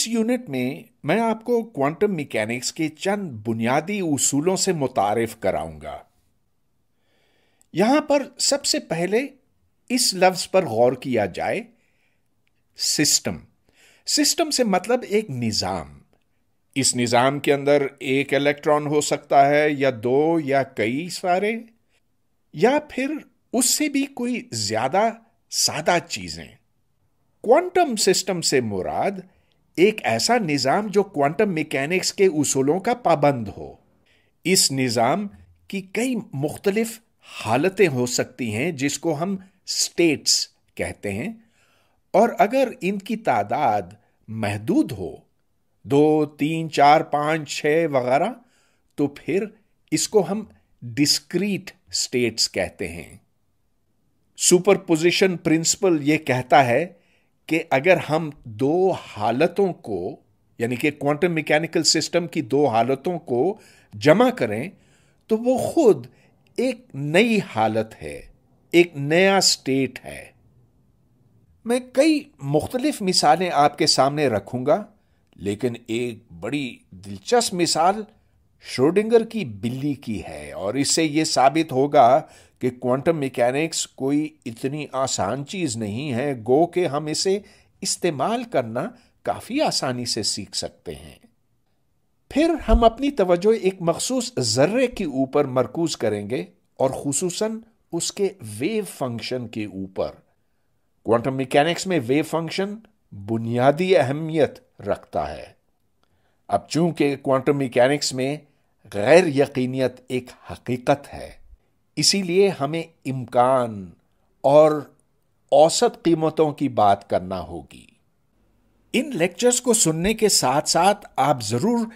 इस यूनिट में मैं आपको क्वांटम मैकेनिक्स के चंद बुनियादी उसूलों से मुतारिफ कराऊंगा यहां पर सबसे पहले इस लफ्ज पर गौर किया जाए सिस्टम सिस्टम से मतलब एक निज़ाम इस निज़ाम के अंदर एक इलेक्ट्रॉन हो सकता है या दो या कई सारे या फिर उससे भी कोई ज़्यादा सादा चीज़ें क्वांटम सिस्टम से मुराद एक ऐसा निज़ाम जो क्वांटम मैकेनिक्स के उसूलों का पाबंद हो इस निज़ाम की कई मुख्तलिफ हालतें हो सकती हैं जिसको हम स्टेट्स कहते हैं और अगर इनकी तादाद महदूद हो दो तीन चार पाँच छ वगैरह तो फिर इसको हम डिस्क्रीट स्टेट्स कहते हैं सुपरपोजिशन प्रिंसिपल ये कहता है कि अगर हम दो हालतों को यानी कि क्वांटम मैकेनिकल सिस्टम की दो हालतों को जमा करें तो वो खुद एक नई हालत है एक नया स्टेट है मैं कई मुख्तलिफ मिसालें आपके सामने रखूंगा लेकिन एक बड़ी दिलचस्प मिसाल श्रोडिंगर की बिल्ली की है और इससे ये साबित होगा कि क्वांटम मैकेनिक्स कोई इतनी आसान चीज़ नहीं है गो के हम इसे इस्तेमाल करना काफ़ी आसानी से सीख सकते हैं फिर हम अपनी तवज्जो एक मखसूस ज़र्रे के ऊपर मरकूज करेंगे और खसूस उसके वेव फंक्शन के ऊपर क्वांटम मैकेनिक्स में वेव फंक्शन बुनियादी अहमियत रखता है अब चूंकि क्वांटम मैकेनिक्स में गैर यकीनियत एक हकीकत है इसीलिए हमें इम्कान और औसत कीमतों की बात करना होगी इन लेक्चर्स को सुनने के साथ साथ आप ज़रूर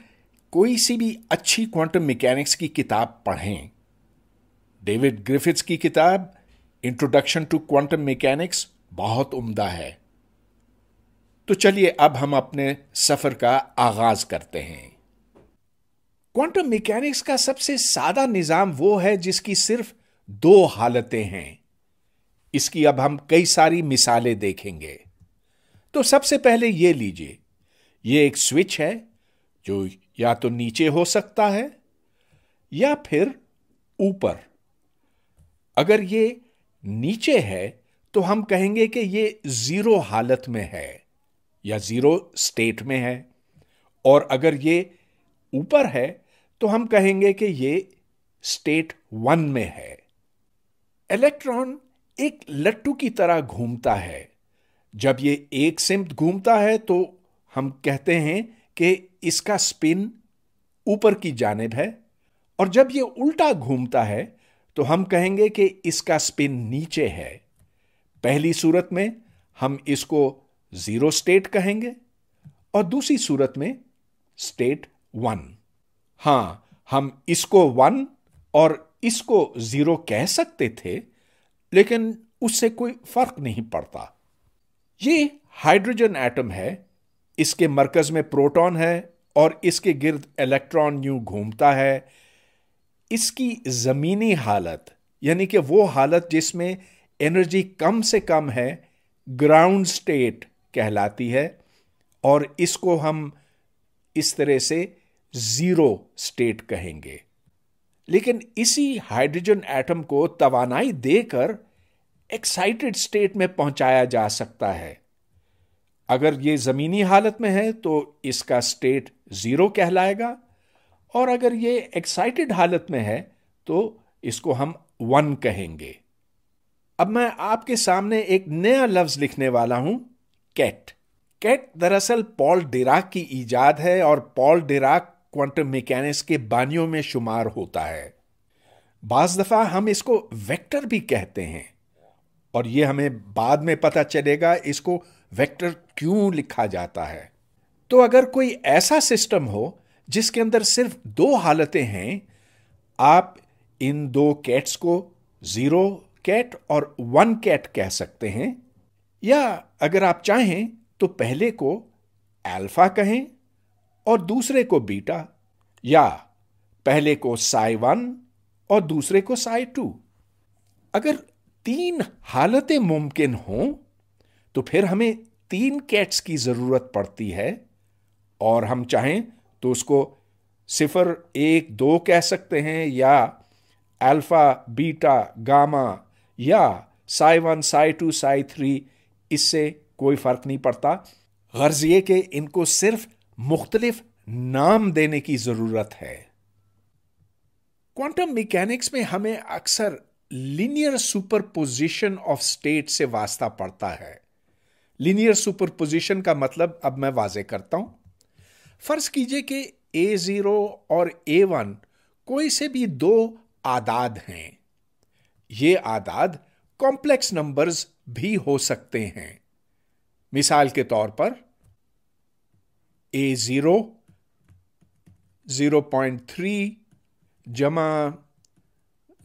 कोई सी भी अच्छी क्वांटम मैकेनिक्स की किताब पढ़ें डेविड ग्रिफिथ्स की किताब इंट्रोडक्शन टू क्वांटम मैकेनिक्स बहुत उम्दा है तो चलिए अब हम अपने सफ़र का आगाज़ करते हैं क्वांटम मैकेनिक्स का सबसे सादा निज़ाम वो है जिसकी सिर्फ दो हालतें हैं इसकी अब हम कई सारी मिसालें देखेंगे तो सबसे पहले ये लीजिए ये एक स्विच है जो या तो नीचे हो सकता है या फिर ऊपर अगर ये नीचे है तो हम कहेंगे कि ये ज़ीरो हालत में है या ज़ीरो स्टेट में है और अगर ये ऊपर है तो हम कहेंगे कि ये स्टेट वन में है इलेक्ट्रॉन एक लट्टू की तरह घूमता है जब ये एक सिम्त घूमता है तो हम कहते हैं कि इसका स्पिन ऊपर की जानब है और जब ये उल्टा घूमता है तो हम कहेंगे कि इसका स्पिन नीचे है पहली सूरत में हम इसको जीरो स्टेट कहेंगे और दूसरी सूरत में स्टेट वन हाँ हम इसको वन और इसको जीरो कह सकते थे लेकिन उससे कोई फर्क नहीं पड़ता ये हाइड्रोजन एटम है इसके मरकज में प्रोटॉन है और इसके गिर्द इलेक्ट्रॉन यूं घूमता है इसकी ज़मीनी हालत यानी कि वो हालत जिसमें एनर्जी कम से कम है ग्राउंड स्टेट कहलाती है और इसको हम इस तरह से जीरो स्टेट कहेंगे लेकिन इसी हाइड्रोजन एटम को तवानाई देकर एक्साइटेड स्टेट में पहुंचाया जा सकता है अगर ये ज़मीनी हालत में है तो इसका स्टेट ज़ीरो कहलाएगा और अगर ये एक्साइटेड हालत में है तो इसको हम वन कहेंगे अब मैं आपके सामने एक नया लफ्ज़ लिखने वाला हूं कैट कैट दरअसल पॉल डिराक की ईजाद है और पॉल डिराक क्वांटम मैकेनिक्स के बानियों में शुमार होता है बाज दफ़ा हम इसको वेक्टर भी कहते हैं और ये हमें बाद में पता चलेगा इसको वेक्टर क्यों लिखा जाता है तो अगर कोई ऐसा सिस्टम हो जिसके अंदर सिर्फ दो हालतें हैं आप इन दो कैट्स को ज़ीरो कैट और वन कैट कह सकते हैं या अगर आप चाहें तो पहले को अल्फा कहें और दूसरे को बीटा या पहले को साई वन और दूसरे को साई टू अगर तीन हालतें मुमकिन हों तो फिर हमें तीन कैट्स की ज़रूरत पड़ती है और हम चाहें तो उसको सिफर एक दो कह सकते हैं या अल्फा बीटा गामा या psi one psi two psi three इससे कोई फ़र्क नहीं पड़ता गर्ज ये कि इनको सिर्फ मुख्तलिफ नाम देने की ज़रूरत है क्वांटम मैकेनिक्स में हमें अक्सर लीनियर सुपरपोजिशन ऑफ स्टेट से वास्ता पड़ता है लीनियर सुपरपोजिशन का मतलब अब मैं वाजे करता हूं फर्ज कीजिए कि ए ज़ीरो और ए वन कोई से भी दो आदाद हैं ये आदाद कॉम्प्लेक्स नंबर्स भी हो सकते हैं मिसाल के तौर पर A0 0.3 जमा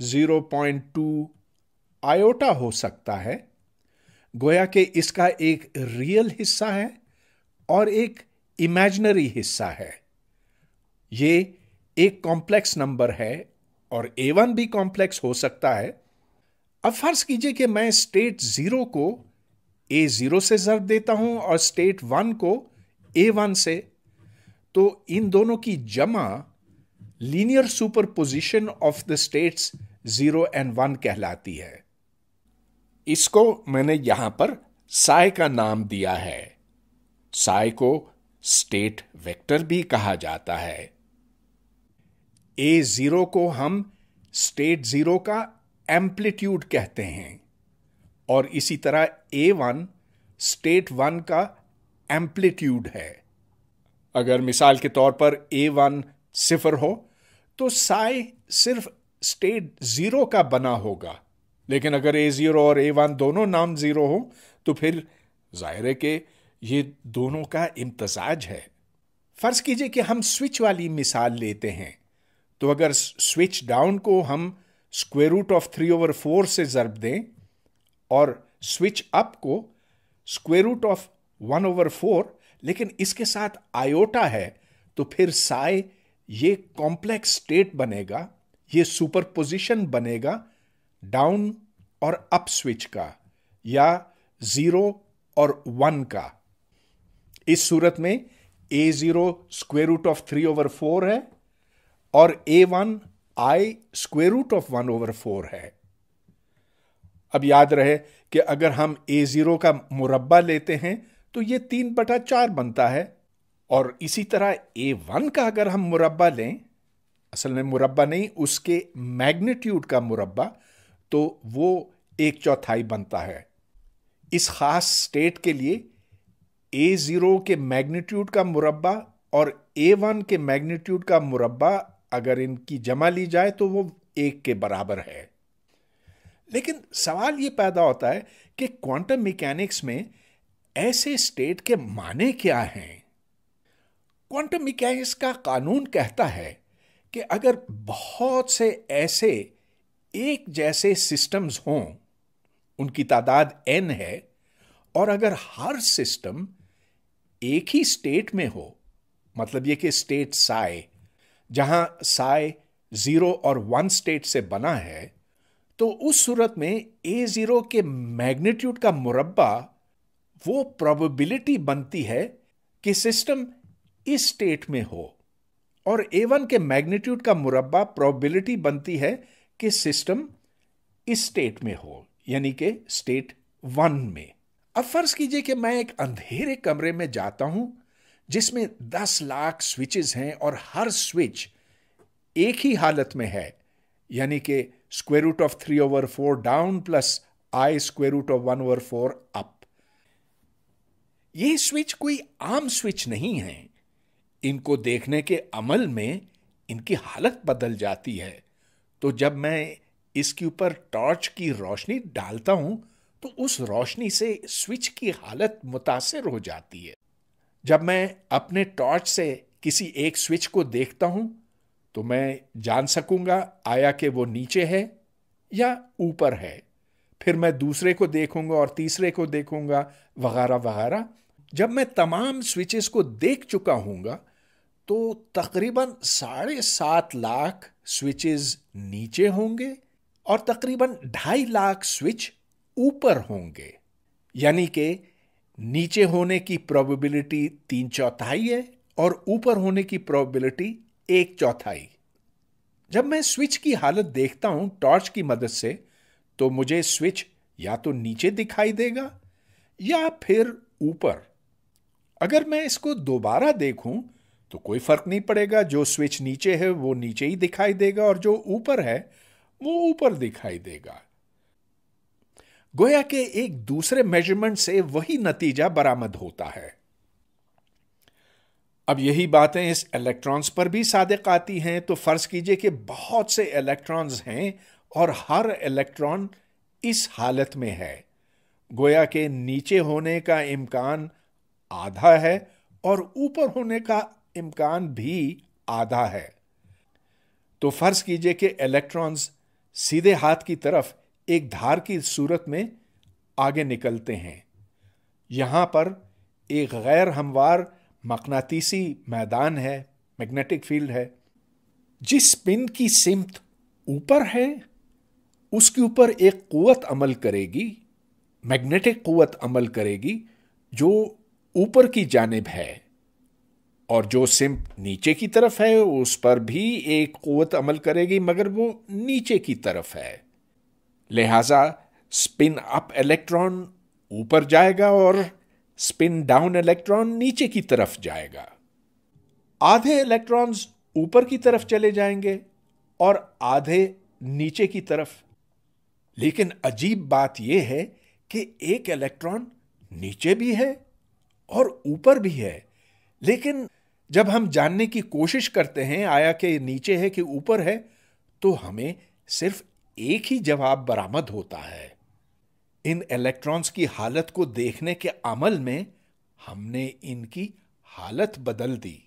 0.2 आयोटा हो सकता है गोया के इसका एक रियल हिस्सा है और एक इमेजनरी हिस्सा है ये एक कॉम्प्लेक्स नंबर है और ए वन भी कॉम्प्लेक्स हो सकता है अब फर्ज कीजिए कि मैं स्टेट जीरो को ए जीरो से जर्ब देता हूं और स्टेट वन को ए वन से तो इन दोनों की जमा linear superposition of the states zero and one कहलाती है इसको मैंने यहां पर साय का नाम दिया है साय को स्टेट वेक्टर भी कहा जाता है ए जीरो को हम स्टेट जीरो का एम्पलीट्यूड कहते हैं और इसी तरह ए वन स्टेट वन का एम्पलीट्यूड है अगर मिसाल के तौर पर ए वन सिफर हो तो साय सिर्फ स्टेट ज़ीरो का बना होगा लेकिन अगर ए ज़ीरो और ए वन दोनों नाम ज़ीरो हो तो फिर ज़ाहिर है कि ये दोनों का इम्तजाज है फ़र्ज़ कीजिए कि हम स्विच वाली मिसाल लेते हैं तो अगर स्विच डाउन को हम square root of three over four से ज़रब दें और स्विच अप को square root of one over four लेकिन इसके साथ आयोटा है तो फिर साय ये कॉम्प्लेक्स स्टेट बनेगा ये सुपर पोजिशन बनेगा डाउन और अप स्विच का या ज़ीरो और वन का इस सूरत में a zero square root of three over four है और a one i square root of one over four है अब याद रहे कि अगर हम ए ज़ीरो का मुरब्बा लेते हैं तो ये तीन बटा चार बनता है और इसी तरह ए वन का अगर हम मुरबा लें असल में मुरबा नहीं उसके मैग्नीट्यूड का मुरबा तो वो एक चौथाई बनता है इस ख़ास स्टेट के लिए ए ज़ीरो के मैग्नीट्यूड का मुरबा और ए वन के मैग्नीट्यूड का मुरबा अगर इनकी जमा ली जाए तो वो एक के बराबर है लेकिन सवाल ये पैदा होता है कि क्वांटम मैकेनिक्स में ऐसे स्टेट के माने क्या हैं क्वांटम मिकैनिक्स का कानून कहता है कि अगर बहुत से ऐसे एक जैसे सिस्टम्स हों उनकी तादाद एन है और अगर हर सिस्टम एक ही स्टेट में हो मतलब ये कि स्टेट साय जहां साय जीरो और वन स्टेट से बना है तो उस सूरत में ए जीरो के मैग्नीट्यूड का मुरबा वो प्रोबेबिलिटी बनती है कि सिस्टम इस स्टेट में हो और ए वन के मैग्नीट्यूड का मुरब्बा प्रोबेबिलिटी बनती है कि सिस्टम इस स्टेट में हो यानी कि स्टेट वन में अब फर्ज कीजिए कि मैं एक अंधेरे कमरे में जाता हूं जिसमें दस लाख स्विचेस हैं और हर स्विच एक ही हालत में है यानी कि square root of three over four down plus i square root of one over four up ये स्विच कोई आम स्विच नहीं है इनको देखने के अमल में इनकी हालत बदल जाती है तो जब मैं इसके ऊपर टॉर्च की रोशनी डालता हूं तो उस रोशनी से स्विच की हालत मुतासर हो जाती है जब मैं अपने टॉर्च से किसी एक स्विच को देखता हूं तो मैं जान सकूंगा आया कि वो नीचे है या ऊपर है फिर मैं दूसरे को देखूंगा और तीसरे को देखूंगा वगैरह वगैरह जब मैं तमाम स्विचेस को देख चुका हूँगा तो तकरीबन साढ़े सात लाख स्विचेस नीचे होंगे और तकरीबन ढाई लाख स्विच ऊपर होंगे यानी कि नीचे होने की प्रोबेबिलिटी तीन चौथाई है और ऊपर होने की प्रोबेबिलिटी एक चौथाई जब मैं स्विच की हालत देखता हूं टॉर्च की मदद से तो मुझे स्विच या तो नीचे दिखाई देगा या फिर ऊपर अगर मैं इसको दोबारा देखूं तो कोई फर्क नहीं पड़ेगा जो स्विच नीचे है वो नीचे ही दिखाई देगा और जो ऊपर है वो ऊपर दिखाई देगा गोया के एक दूसरे मेजरमेंट से वही नतीजा बरामद होता है अब यही बातें इस इलेक्ट्रॉन्स पर भी सादक आती हैं तो फर्ज कीजिए कि बहुत से इलेक्ट्रॉन्स हैं और हर इलेक्ट्रॉन इस हालत में है गोया के नीचे होने का इम्कान आधा है और ऊपर होने का इम्कान भी आधा है तो फर्ज कीजिए कि इलेक्ट्रॉन्स सीधे हाथ की तरफ एक धार की सूरत में आगे निकलते हैं यहां पर एक गैर हमवार मकनातीसी मैदान है मैग्नेटिक फील्ड है जिस पिन की सिमत ऊपर है उसके ऊपर एक कुवत अमल करेगी मैग्नेटिक कुत अमल करेगी जो ऊपर की जानब है और जो सिम्प नीचे की तरफ है उस पर भी एक कुत अमल करेगी मगर वो नीचे की तरफ है लिहाजा स्पिन अप इलेक्ट्रॉन ऊपर जाएगा और स्पिन डाउन इलेक्ट्रॉन नीचे की तरफ जाएगा आधे इलेक्ट्रॉन्स ऊपर की तरफ चले जाएंगे और आधे नीचे की तरफ लेकिन अजीब बात यह है कि एक इलेक्ट्रॉन नीचे भी है और ऊपर भी है लेकिन जब हम जानने की कोशिश करते हैं आया के नीचे है कि ऊपर है तो हमें सिर्फ एक ही जवाब बरामद होता है इन इलेक्ट्रॉन्स की हालत को देखने के अमल में हमने इनकी हालत बदल दी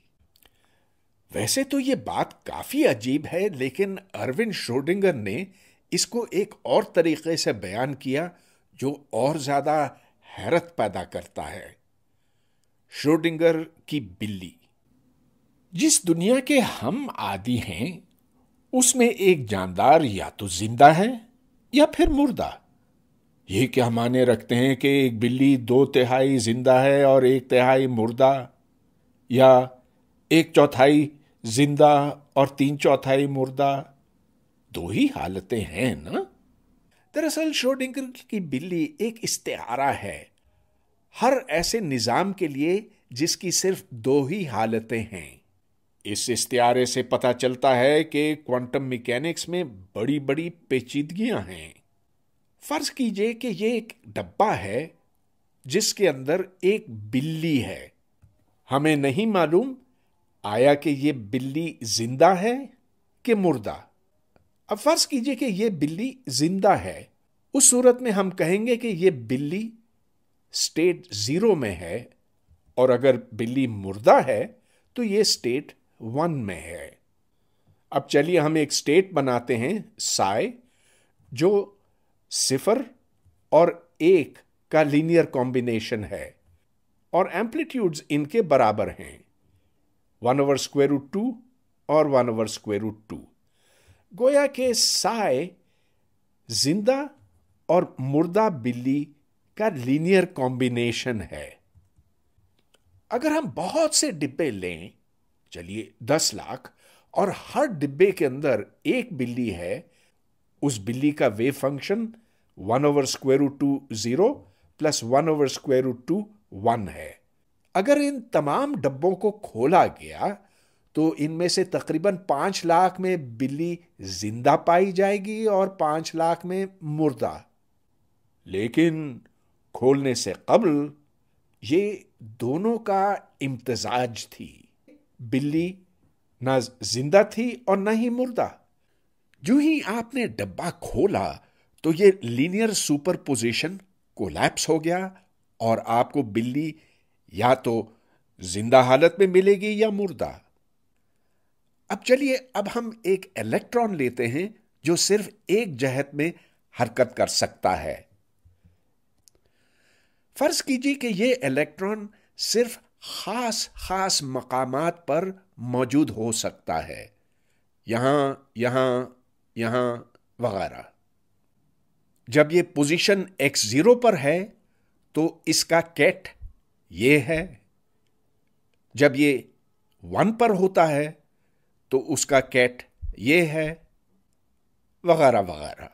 वैसे तो ये बात काफी अजीब है लेकिन अरविंद श्रोडिंगर ने इसको एक और तरीके से बयान किया जो और ज्यादा हैरत पैदा करता है श्रोडिंगर की बिल्ली जिस दुनिया के हम आदि हैं उसमें एक जानदार या तो जिंदा है या फिर मुर्दा ये क्या माने रखते हैं कि एक बिल्ली दो तिहाई जिंदा है और एक तिहाई मुर्दा या एक चौथाई जिंदा और तीन चौथाई मुर्दा दो ही हालतें हैं ना दरअसल श्रोडिंगर की बिल्ली एक इश्तेहारा है हर ऐसे निज़ाम के लिए जिसकी सिर्फ दो ही हालतें हैं इस इस्तारे से पता चलता है कि क्वांटम मैकेनिक्स में बड़ी बड़ी पेचीदगियां हैं फर्ज कीजिए कि यह एक डब्बा है जिसके अंदर एक बिल्ली है हमें नहीं मालूम आया कि यह बिल्ली जिंदा है कि मुर्दा अब फर्ज कीजिए कि यह बिल्ली जिंदा है उस सूरत में हम कहेंगे कि यह बिल्ली स्टेट ज़ीरो में है और अगर बिल्ली मुर्दा है तो ये स्टेट वन में है अब चलिए हम एक स्टेट बनाते हैं साय जो सिफर और एक का लीनियर कॉम्बिनेशन है और एम्पलीट्यूड्स इनके बराबर हैं one over square root two और one over square root two गोया के साय जिंदा और मुर्दा बिल्ली का लीनियर कॉम्बिनेशन है अगर हम बहुत से डिब्बे लें चलिए दस लाख और हर डिब्बे के अंदर एक बिल्ली है उस बिल्ली का wave function one over square root two zero plus one over square root two one है अगर इन तमाम डब्बों को खोला गया तो इनमें से तकरीबन पांच लाख में बिल्ली जिंदा पाई जाएगी और पांच लाख में मुर्दा लेकिन खोलने से कबल ये दोनों का इम्तजाज थी बिल्ली ना जिंदा थी और ना ही मुर्दा जो ही आपने डब्बा खोला तो ये लीनियर सुपर पोजिशन कोलैप्स हो गया और आपको बिल्ली या तो जिंदा हालत में मिलेगी या मुर्दा अब चलिए अब हम एक इलेक्ट्रॉन लेते हैं जो सिर्फ एक जहत में हरकत कर सकता है फर्ज कीजिए कि ये इलेक्ट्रॉन सिर्फ खास खास मकामात पर मौजूद हो सकता है यहां यहां यहां वगैरह जब ये पोजीशन एक्स ज़ीरो पर है तो इसका कैट ये है जब ये वन पर होता है तो उसका कैट ये है वगैरह वगैरह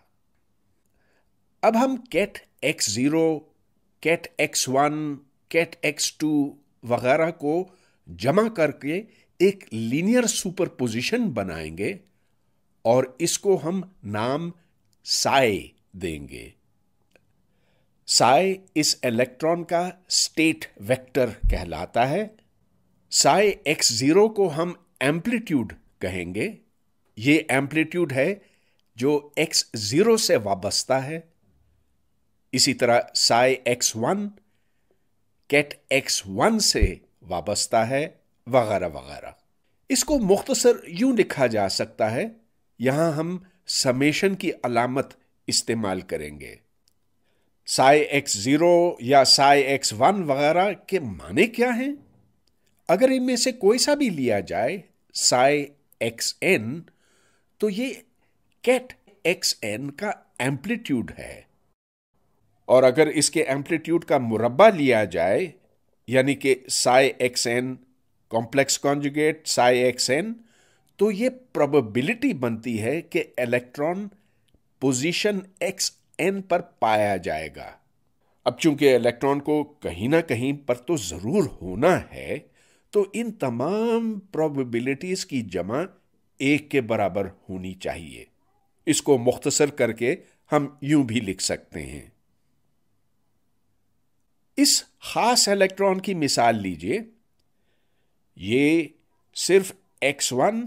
अब हम ket x zero ket x one ket x two वगैरह को जमा करके एक लीनियर सुपरपोजिशन बनाएंगे और इसको हम नाम साय देंगे साय इस इलेक्ट्रॉन का स्टेट वेक्टर कहलाता है साय एक्स जीरो को हम एम्पलीट्यूड कहेंगे ये एम्पलीट्यूड है जो एक्स जीरो से वाबस्ता है इसी तरह psi x one ket x one से वाबस्ता है वगैरह वगैरह इसको मुख्तसर यूं लिखा जा सकता है यहां हम समेशन की अलामत इस्तेमाल करेंगे साय एक्स ज़ीरो या साय एक्स वन वगैरह के माने क्या हैं अगर इनमें से कोई सा भी लिया जाए साय एक्स एन तो ये कैट एक्स एन का एम्पलीट्यूड है और अगर इसके एम्पलीट्यूड का मुरबा लिया जाए यानी कि psi x n complex conjugate psi x n तो ये प्रोबेबिलिटी बनती है कि इलेक्ट्रॉन पोजीशन एक्स एन पर पाया जाएगा अब चूंकि इलेक्ट्रॉन को कहीं ना कहीं पर तो ज़रूर होना है तो इन तमाम प्रोबेबिलिटीज़ की जमा एक के बराबर होनी चाहिए इसको मुख्तसर करके हम यूं भी लिख सकते हैं इस खास इलेक्ट्रॉन की मिसाल लीजिए ये सिर्फ x1,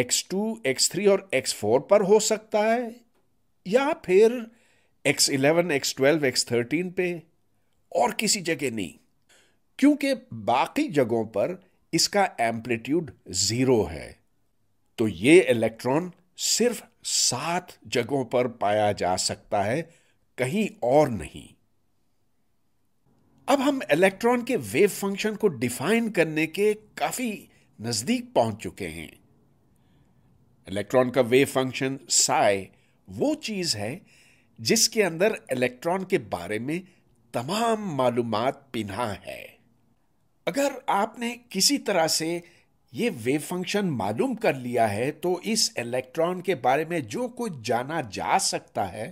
x2, x3 और x4 पर हो सकता है या फिर x11, x12, x13 पे और किसी जगह नहीं क्योंकि बाकी जगहों पर इसका एम्पलीट्यूड जीरो है तो ये इलेक्ट्रॉन सिर्फ सात जगहों पर पाया जा सकता है कहीं और नहीं अब हम इलेक्ट्रॉन के वेव फंक्शन को डिफाइन करने के काफी नजदीक पहुंच चुके हैं इलेक्ट्रॉन का वेव फंक्शन साय वो चीज है जिसके अंदर इलेक्ट्रॉन के बारे में तमाम मालूम पिन्हा है अगर आपने किसी तरह से ये वेव फंक्शन मालूम कर लिया है तो इस इलेक्ट्रॉन के बारे में जो कुछ जाना जा सकता है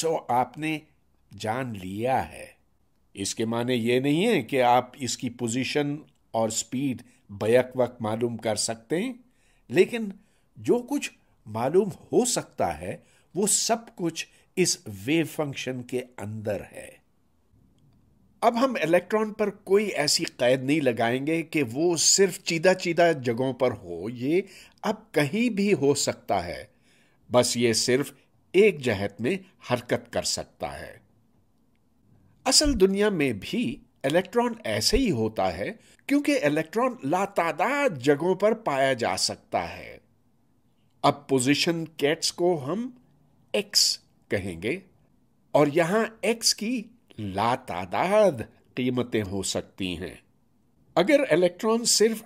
सो आपने जान लिया है इसके माने ये नहीं है कि आप इसकी पोजीशन और स्पीड बैक वक्त मालूम कर सकते हैं लेकिन जो कुछ मालूम हो सकता है वो सब कुछ इस वेव फंक्शन के अंदर है अब हम इलेक्ट्रॉन पर कोई ऐसी कैद नहीं लगाएंगे कि वो सिर्फ चीदा चीदा जगहों पर हो ये अब कहीं भी हो सकता है बस ये सिर्फ एक जहत में हरकत कर सकता है असल दुनिया में भी इलेक्ट्रॉन ऐसे ही होता है क्योंकि इलेक्ट्रॉन लातादाद जगहों पर पाया जा सकता है अब पोजीशन कैट्स को हम एक्स कहेंगे और यहां एक्स की लातादाद कीमतें हो सकती हैं अगर इलेक्ट्रॉन सिर्फ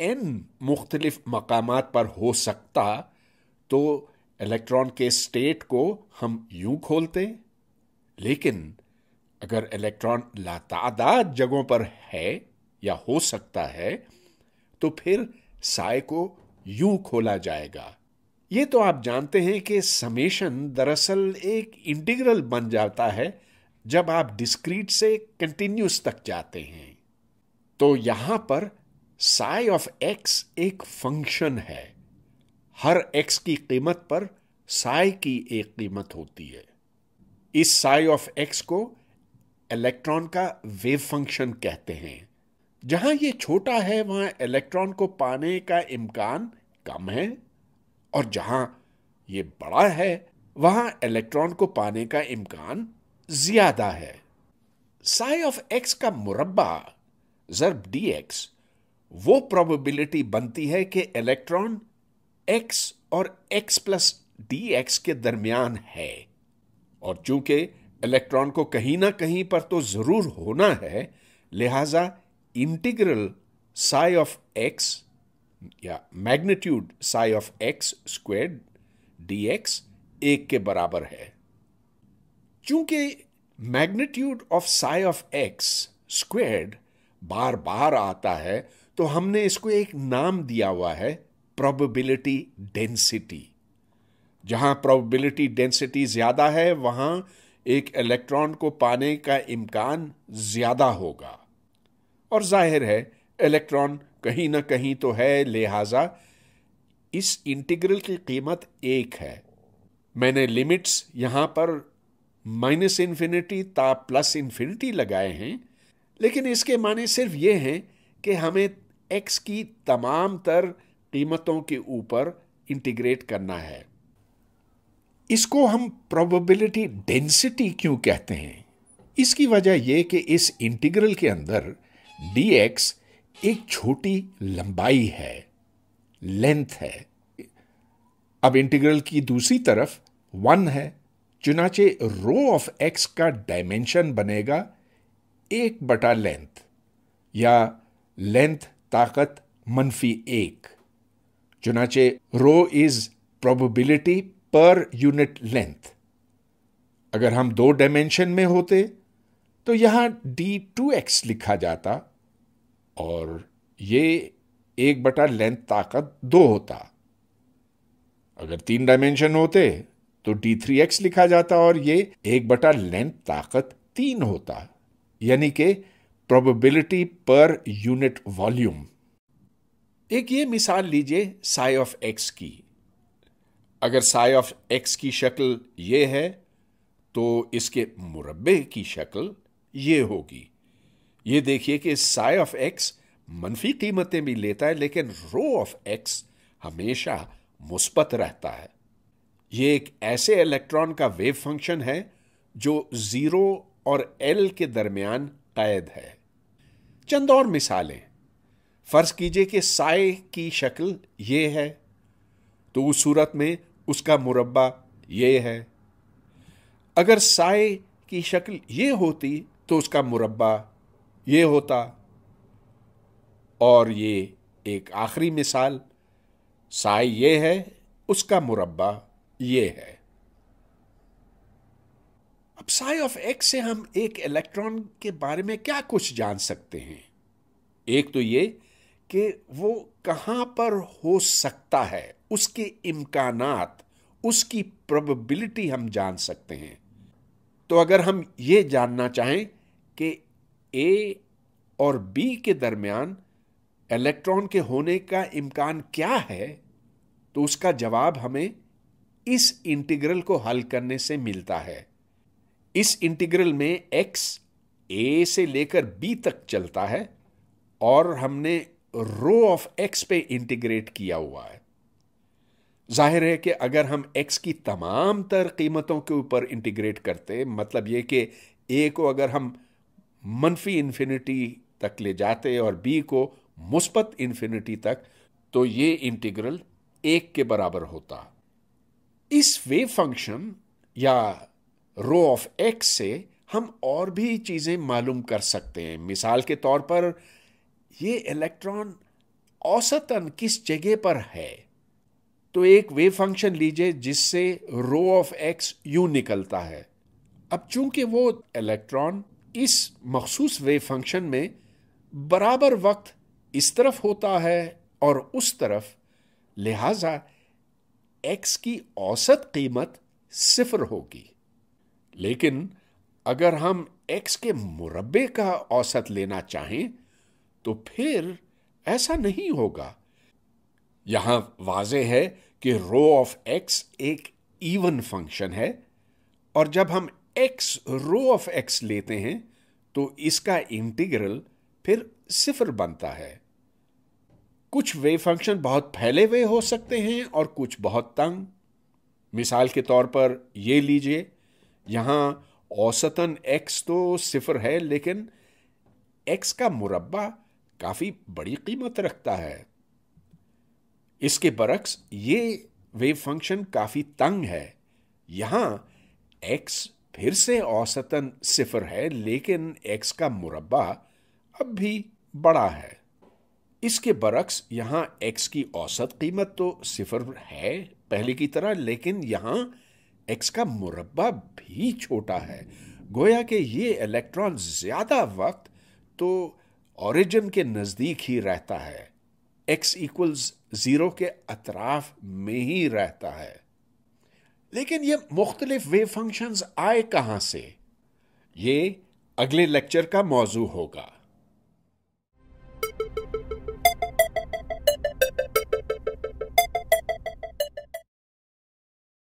एन मुख्तलिफ मकाम पर हो सकता तो इलेक्ट्रॉन के स्टेट को हम यूं खोलते लेकिन अगर इलेक्ट्रॉन लातादाद जगहों पर है या हो सकता है तो फिर साय को यू खोला जाएगा ये तो आप जानते हैं कि समेशन दरअसल एक इंटीग्रल बन जाता है जब आप डिस्क्रीट से कंटिन्यूस तक जाते हैं तो यहां पर साय ऑफ एक्स एक फंक्शन है हर एक्स की कीमत पर साय की एक कीमत होती है इस साय ऑफ एक्स को इलेक्ट्रॉन का वेव फंक्शन कहते हैं जहां ये छोटा है वहां इलेक्ट्रॉन को पाने का इम्कान कम है और जहां ये बड़ा है वहां इलेक्ट्रॉन को पाने का इम्कान ज्यादा है साई ऑफ एक्स का मुरब्बा जरब डी एक्स वो प्रोबेबिलिटी बनती है कि इलेक्ट्रॉन एक्स और एक्स प्लस डी एक्स के दरमियान है और चूंकि इलेक्ट्रॉन को कहीं ना कहीं पर तो जरूर होना है लिहाजा इंटीग्रल साई ऑफ एक्स या magnitude psi of x squared d x एक के बराबर है क्योंकि magnitude of psi of x squared बार बार आता है तो हमने इसको एक नाम दिया हुआ है प्रोबेबिलिटी डेंसिटी जहां प्रोबेबिलिटी डेंसिटी ज्यादा है वहां एक इलेक्ट्रॉन को पाने का इम्कान ज्यादा होगा और जाहिर है इलेक्ट्रॉन कहीं ना कहीं तो है लिहाजा इस इंटीग्रल की कीमत एक है मैंने लिमिट्स यहाँ पर माइनस इन्फिनिटी ता प्लस इन्फिनिटी लगाए हैं लेकिन इसके माने सिर्फ ये हैं कि हमें एक्स की तमाम तर कीमतों के ऊपर इंटीग्रेट करना है इसको हम प्रोबेबिलिटी डेंसिटी क्यों कहते हैं इसकी वजह यह कि इस इंटीग्रल के अंदर dx एक छोटी लंबाई है लेंथ है अब इंटीग्रल की दूसरी तरफ वन है चुनाचे रो ऑफ एक्स का डायमेंशन बनेगा एक बटा लेंथ या लेंथ ताकत मनफी एक चुनाचे rho is probability per unit length अगर हम दो डायमेंशन में होते तो यहां डी टू एक्स लिखा जाता और ये एक बटा लेंथ ताकत दो होता अगर तीन डायमेंशन होते तो डी थ्री एक्स लिखा जाता और ये एक बटा लेंथ ताकत तीन होता यानी कि प्रोबेबिलिटी पर यूनिट वॉल्यूम एक ये मिसाल लीजिए साई ऑफ एक्स की अगर साय ऑफ एक्स की शक्ल ये है तो इसके मुरबे की शक्ल ये होगी ये देखिए कि साय ऑफ एक्स मनफी कीमतें भी लेता है लेकिन रो ऑफ एक्स हमेशा मुस्बत रहता है ये एक ऐसे इलेक्ट्रॉन का वेव फंक्शन है जो ज़ीरो और एल के दरमियान कैद है चंद और मिसालें फ़र्ज़ कीजिए कि साय की शक्ल ये है तो उस सूरत में उसका मुरबा ये है अगर साय की शक्ल ये होती तो उसका मुरबा ये होता और ये एक आखिरी मिसाल साय ये है उसका मुरबा ये है अब साय ऑफ एक्स से हम एक इलेक्ट्रॉन के बारे में क्या कुछ जान सकते हैं एक तो ये कि वो कहाँ पर हो सकता है उसके इम्कान उसकी प्रोबेबिलिटी हम जान सकते हैं तो अगर हम ये जानना चाहें कि ए और बी के दरमियान इलेक्ट्रॉन के होने का इम्कान क्या है तो उसका जवाब हमें इस इंटीग्रल को हल करने से मिलता है इस इंटीग्रल में एक्स ए से लेकर बी तक चलता है और हमने रो ऑफ एक्स पे इंटीग्रेट किया हुआ है जाहिर है कि अगर हम x की तमाम तर कीमतों के ऊपर इंटीग्रेट करते मतलब ये कि a को अगर हम मनफी इन्फिनिटी तक ले जाते और b को मुस्बत इन्फिनिटी तक तो ये इंटीग्रल एक के बराबर होता इस वेव फंक्शन या रो ऑफ एक्स से हम और भी चीज़ें मालूम कर सकते हैं मिसाल के तौर पर ये इलेक्ट्रॉन औसतन किस जगह पर है तो एक वेव फंक्शन लीजिए जिससे रो ऑफ एक्स यू निकलता है अब चूंकि वो इलेक्ट्रॉन इस मखसूस वेव फंक्शन में बराबर वक्त इस तरफ होता है और उस तरफ लिहाजा एक्स की औसत कीमत सिफर होगी लेकिन अगर हम एक्स के मुरबे का औसत लेना चाहें तो फिर ऐसा नहीं होगा यहां वाजे है कि रो ऑफ एक्स एक इवन फंक्शन है और जब हम एक्स रो ऑफ एक्स लेते हैं तो इसका इंटीग्रल फिर सिफर बनता है कुछ वे फंक्शन बहुत फैले हुए हो सकते हैं और कुछ बहुत तंग मिसाल के तौर पर ये लीजिए यहाँ औसतन एक्स तो सिफर है लेकिन एक्स का मुरबा काफ़ी बड़ी कीमत रखता है इसके बरक्स ये वेव फंक्शन काफ़ी तंग है यहाँ एक्स फिर से औसतन सिफर है लेकिन एक्स का मुरबा अब भी बड़ा है इसके बरक्स यहाँ एक्स की औसत कीमत तो सिफर है पहले की तरह लेकिन यहाँ एक्स का मुरब्बा भी छोटा है गोया कि ये इलेक्ट्रॉन ज़्यादा वक्त तो ओरिजिन के नज़दीक ही रहता है एक्स इक्वल्स ज़ीरो के अतराफ में ही रहता है लेकिन ये मुख्तलिफ वे फंक्शंस आए कहां से ये अगले लेक्चर का मौजू होगा